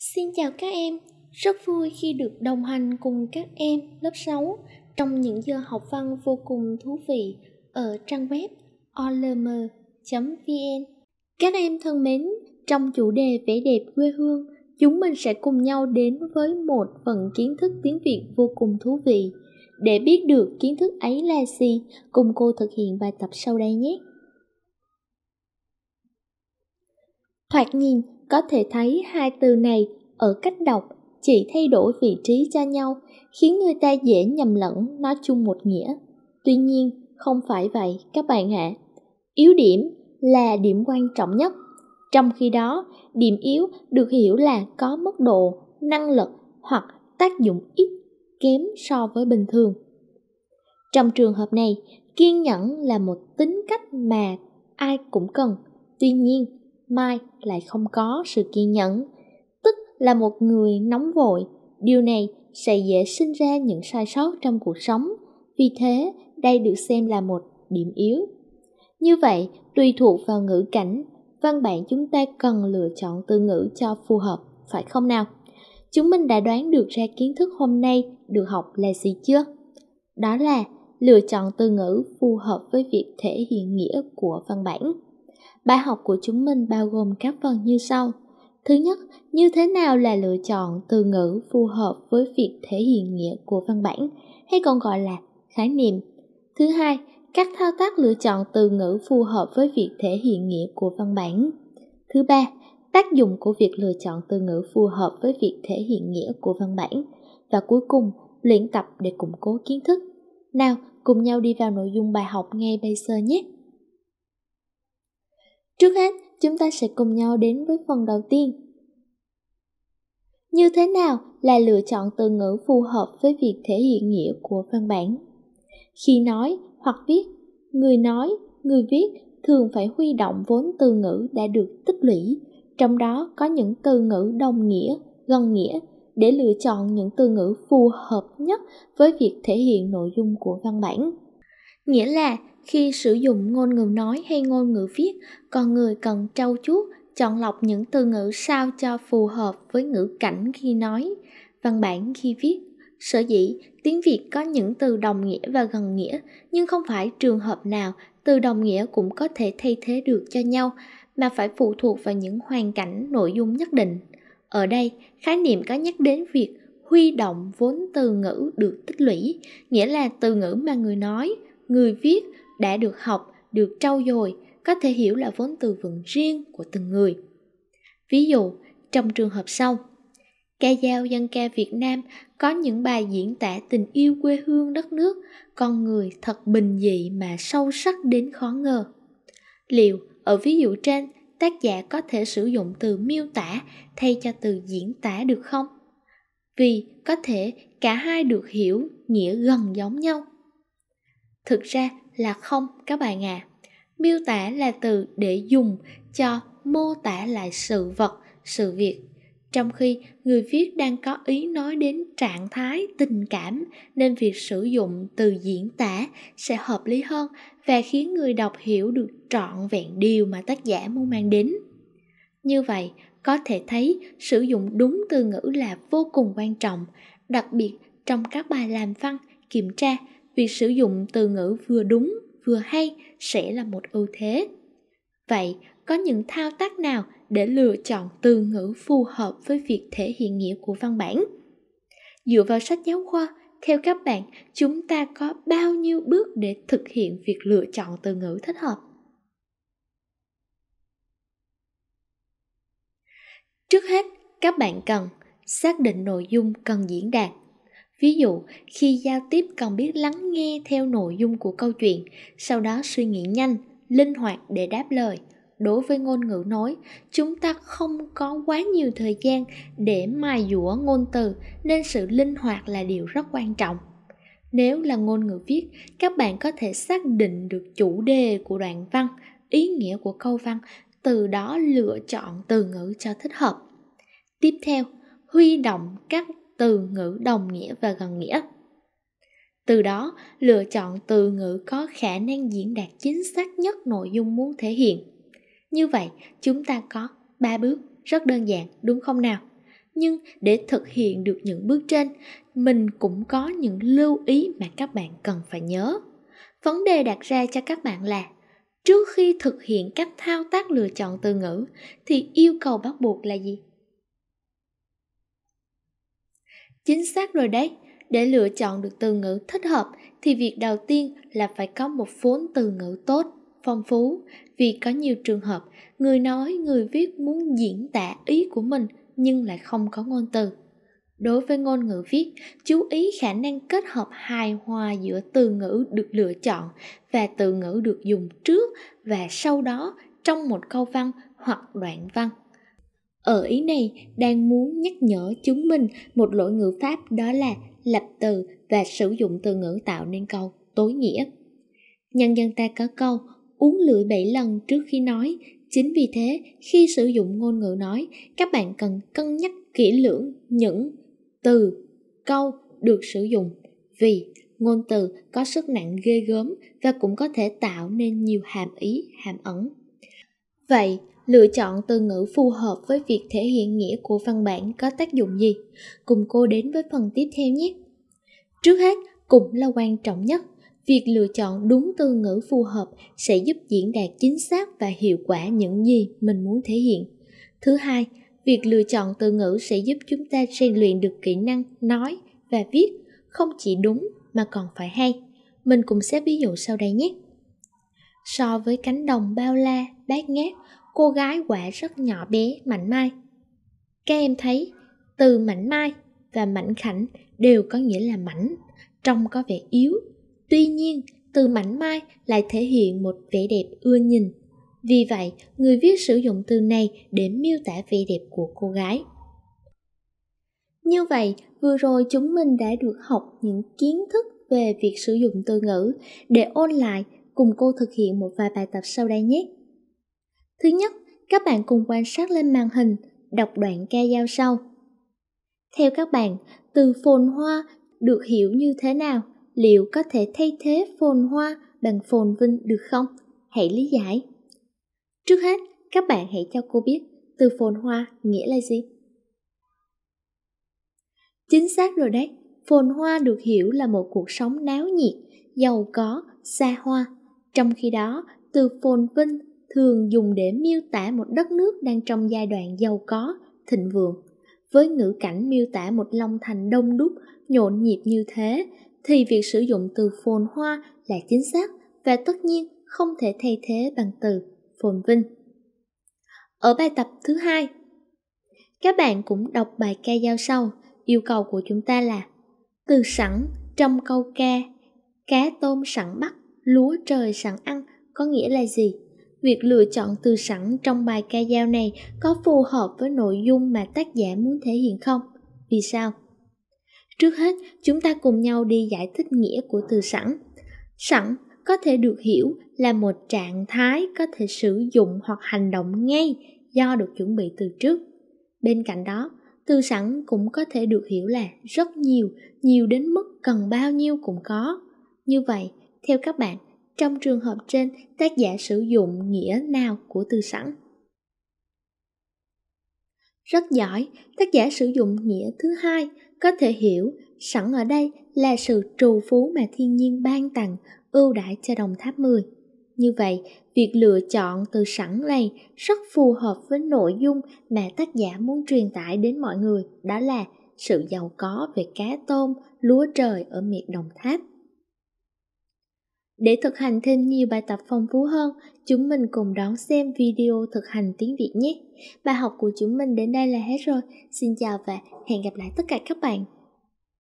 Xin chào các em, rất vui khi được đồng hành cùng các em lớp 6 trong những giờ học văn vô cùng thú vị ở trang web olm.vn. Các em thân mến, trong chủ đề vẻ đẹp quê hương, chúng mình sẽ cùng nhau đến với một phần kiến thức tiếng Việt vô cùng thú vị. Để biết được kiến thức ấy là gì, cùng cô thực hiện bài tập sau đây nhé. Thoạt nhìn, có thể thấy hai từ này ở cách đọc chỉ thay đổi vị trí cho nhau khiến người ta dễ nhầm lẫn nói chung một nghĩa tuy nhiên không phải vậy các bạn ạ à. yếu điểm là điểm quan trọng nhất trong khi đó điểm yếu được hiểu là có mức độ năng lực hoặc tác dụng ít kém so với bình thường trong trường hợp này kiên nhẫn là một tính cách mà ai cũng cần tuy nhiên mai lại không có sự kiên nhẫn tức là một người nóng vội điều này sẽ dễ sinh ra những sai sót trong cuộc sống vì thế đây được xem là một điểm yếu như vậy tùy thuộc vào ngữ cảnh văn bản chúng ta cần lựa chọn từ ngữ cho phù hợp phải không nào chúng mình đã đoán được ra kiến thức hôm nay được học là gì chưa đó là lựa chọn từ ngữ phù hợp với việc thể hiện nghĩa của văn bản Bài học của chúng mình bao gồm các phần như sau. Thứ nhất, như thế nào là lựa chọn từ ngữ phù hợp với việc thể hiện nghĩa của văn bản, hay còn gọi là khái niệm. Thứ hai, các thao tác lựa chọn từ ngữ phù hợp với việc thể hiện nghĩa của văn bản. Thứ ba, tác dụng của việc lựa chọn từ ngữ phù hợp với việc thể hiện nghĩa của văn bản. Và cuối cùng, luyện tập để củng cố kiến thức. Nào, cùng nhau đi vào nội dung bài học ngay bây giờ nhé! Trước hết, chúng ta sẽ cùng nhau đến với phần đầu tiên. Như thế nào là lựa chọn từ ngữ phù hợp với việc thể hiện nghĩa của văn bản? Khi nói hoặc viết, người nói, người viết thường phải huy động vốn từ ngữ đã được tích lũy, trong đó có những từ ngữ đồng nghĩa, gần nghĩa để lựa chọn những từ ngữ phù hợp nhất với việc thể hiện nội dung của văn bản nghĩa là khi sử dụng ngôn ngữ nói hay ngôn ngữ viết con người cần trau chuốt chọn lọc những từ ngữ sao cho phù hợp với ngữ cảnh khi nói văn bản khi viết sở dĩ tiếng việt có những từ đồng nghĩa và gần nghĩa nhưng không phải trường hợp nào từ đồng nghĩa cũng có thể thay thế được cho nhau mà phải phụ thuộc vào những hoàn cảnh nội dung nhất định ở đây khái niệm có nhắc đến việc huy động vốn từ ngữ được tích lũy nghĩa là từ ngữ mà người nói người viết đã được học được trau dồi có thể hiểu là vốn từ vựng riêng của từng người ví dụ trong trường hợp sau ca dao dân ca việt nam có những bài diễn tả tình yêu quê hương đất nước con người thật bình dị mà sâu sắc đến khó ngờ liệu ở ví dụ trên tác giả có thể sử dụng từ miêu tả thay cho từ diễn tả được không vì có thể cả hai được hiểu nghĩa gần giống nhau thực ra là không các bạn ạ à. miêu tả là từ để dùng cho mô tả lại sự vật sự việc trong khi người viết đang có ý nói đến trạng thái tình cảm nên việc sử dụng từ diễn tả sẽ hợp lý hơn và khiến người đọc hiểu được trọn vẹn điều mà tác giả muốn mang đến như vậy có thể thấy sử dụng đúng từ ngữ là vô cùng quan trọng đặc biệt trong các bài làm văn kiểm tra việc sử dụng từ ngữ vừa đúng vừa hay sẽ là một ưu thế vậy có những thao tác nào để lựa chọn từ ngữ phù hợp với việc thể hiện nghĩa của văn bản dựa vào sách giáo khoa theo các bạn chúng ta có bao nhiêu bước để thực hiện việc lựa chọn từ ngữ thích hợp trước hết các bạn cần xác định nội dung cần diễn đạt ví dụ khi giao tiếp cần biết lắng nghe theo nội dung của câu chuyện sau đó suy nghĩ nhanh linh hoạt để đáp lời đối với ngôn ngữ nói chúng ta không có quá nhiều thời gian để mài dũa ngôn từ nên sự linh hoạt là điều rất quan trọng nếu là ngôn ngữ viết các bạn có thể xác định được chủ đề của đoạn văn ý nghĩa của câu văn từ đó lựa chọn từ ngữ cho thích hợp tiếp theo huy động các từ ngữ đồng nghĩa và gần nghĩa từ đó lựa chọn từ ngữ có khả năng diễn đạt chính xác nhất nội dung muốn thể hiện như vậy chúng ta có ba bước rất đơn giản đúng không nào nhưng để thực hiện được những bước trên mình cũng có những lưu ý mà các bạn cần phải nhớ vấn đề đặt ra cho các bạn là trước khi thực hiện các thao tác lựa chọn từ ngữ thì yêu cầu bắt buộc là gì chính xác rồi đấy để lựa chọn được từ ngữ thích hợp thì việc đầu tiên là phải có một vốn từ ngữ tốt phong phú vì có nhiều trường hợp người nói người viết muốn diễn tả ý của mình nhưng lại không có ngôn từ đối với ngôn ngữ viết chú ý khả năng kết hợp hài hòa giữa từ ngữ được lựa chọn và từ ngữ được dùng trước và sau đó trong một câu văn hoặc đoạn văn ở ý này đang muốn nhắc nhở chúng mình một lỗi ngữ pháp đó là lập từ và sử dụng từ ngữ tạo nên câu tối nghĩa. Nhân dân ta có câu uống lưỡi bảy lần trước khi nói, chính vì thế khi sử dụng ngôn ngữ nói, các bạn cần cân nhắc kỹ lưỡng những từ, câu được sử dụng vì ngôn từ có sức nặng ghê gớm và cũng có thể tạo nên nhiều hàm ý, hàm ẩn. Vậy, lựa chọn từ ngữ phù hợp với việc thể hiện nghĩa của văn bản có tác dụng gì cùng cô đến với phần tiếp theo nhé trước hết cũng là quan trọng nhất việc lựa chọn đúng từ ngữ phù hợp sẽ giúp diễn đạt chính xác và hiệu quả những gì mình muốn thể hiện thứ hai việc lựa chọn từ ngữ sẽ giúp chúng ta rèn luyện được kỹ năng nói và viết không chỉ đúng mà còn phải hay mình cùng sẽ ví dụ sau đây nhé so với cánh đồng bao la bát ngát cô gái quả rất nhỏ bé mảnh mai các em thấy từ mảnh mai và mảnh khảnh đều có nghĩa là mảnh trông có vẻ yếu tuy nhiên từ mảnh mai lại thể hiện một vẻ đẹp ưa nhìn vì vậy người viết sử dụng từ này để miêu tả vẻ đẹp của cô gái như vậy vừa rồi chúng mình đã được học những kiến thức về việc sử dụng từ ngữ để ôn lại cùng cô thực hiện một vài bài tập sau đây nhé Thứ nhất, các bạn cùng quan sát lên màn hình, đọc đoạn ca dao sau. Theo các bạn, từ phồn hoa được hiểu như thế nào? Liệu có thể thay thế phồn hoa bằng phồn vinh được không? Hãy lý giải. Trước hết, các bạn hãy cho cô biết từ phồn hoa nghĩa là gì. Chính xác rồi đấy, phồn hoa được hiểu là một cuộc sống náo nhiệt, giàu có, xa hoa. Trong khi đó, từ phồn vinh thường dùng để miêu tả một đất nước đang trong giai đoạn giàu có, thịnh vượng. Với ngữ cảnh miêu tả một long thành đông đúc, nhộn nhịp như thế, thì việc sử dụng từ phồn hoa là chính xác và tất nhiên không thể thay thế bằng từ phồn vinh. Ở bài tập thứ hai, các bạn cũng đọc bài ca giao sau, yêu cầu của chúng ta là từ sẵn trong câu ca, cá tôm sẵn bắt, lúa trời sẵn ăn có nghĩa là gì? Việc lựa chọn từ sẵn trong bài ca dao này có phù hợp với nội dung mà tác giả muốn thể hiện không? Vì sao? Trước hết, chúng ta cùng nhau đi giải thích nghĩa của từ sẵn. Sẵn có thể được hiểu là một trạng thái có thể sử dụng hoặc hành động ngay do được chuẩn bị từ trước. Bên cạnh đó, từ sẵn cũng có thể được hiểu là rất nhiều, nhiều đến mức cần bao nhiêu cũng có. Như vậy, theo các bạn, trong trường hợp trên, tác giả sử dụng nghĩa nào của từ sẵn? Rất giỏi, tác giả sử dụng nghĩa thứ hai, có thể hiểu sẵn ở đây là sự trù phú mà thiên nhiên ban tặng ưu đãi cho đồng tháp 10. Như vậy, việc lựa chọn từ sẵn này rất phù hợp với nội dung mà tác giả muốn truyền tải đến mọi người, đó là sự giàu có về cá tôm, lúa trời ở miệt Đồng Tháp. Để thực hành thêm nhiều bài tập phong phú hơn, chúng mình cùng đón xem video thực hành tiếng Việt nhé. Bài học của chúng mình đến đây là hết rồi. Xin chào và hẹn gặp lại tất cả các bạn.